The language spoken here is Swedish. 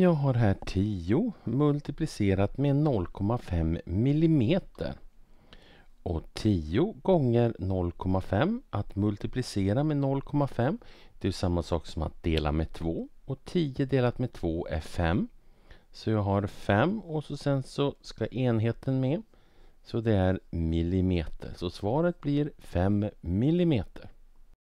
Jag har här 10 multiplicerat med 0,5 millimeter. Och 10 gånger 0,5 att multiplicera med 0,5 det är samma sak som att dela med 2 och 10 delat med 2 är 5. Så jag har 5 och så sen så ska enheten med. Så det är millimeter. Så svaret blir 5 millimeter.